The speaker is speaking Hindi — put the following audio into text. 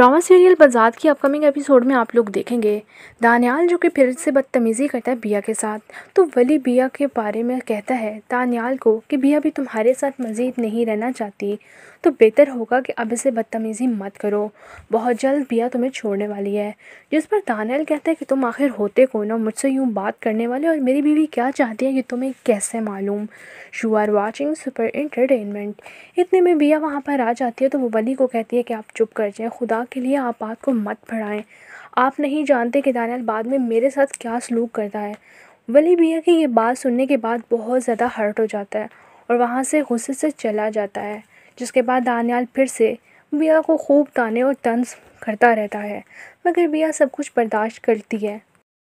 ड्रामा सीरियल बजाद की अपकमिंग एपिसोड में आप लोग देखेंगे दानियाल जो कि फिर से बदतमीज़ी करता है बिया के साथ तो वली बिया के बारे में कहता है दानियाल को कि बिया भी तुम्हारे साथ मज़ीद नहीं रहना चाहती तो बेहतर होगा कि अब इसे बदतमीज़ी मत करो बहुत जल्द बिया तुम्हें छोड़ने वाली है जिस पर दानियाल कहता है कि तुम आखिर होते कौन हो मुझसे यूँ बात करने वाले और मेरी बीवी क्या चाहती है कि तुम्हें कैसे मालूम you are watching super entertainment इतने में बिया वहाँ पर आ जाती है तो वो वली को कहती है कि आप चुप कर जाए खुदा के लिए आप बात को मत बढ़ाएँ आप नहीं जानते कि दानियाल बाद में मेरे साथ क्या सलूक करता है वली भैया की ये बात सुनने के बाद बहुत ज़्यादा हर्ट हो जाता है और वहाँ से गुस्से से चला जाता है जिसके बाद दानियाल फिर से बिया को खूब ताने और तंज करता रहता है मगर बिया सब कुछ बर्दाश्त करती है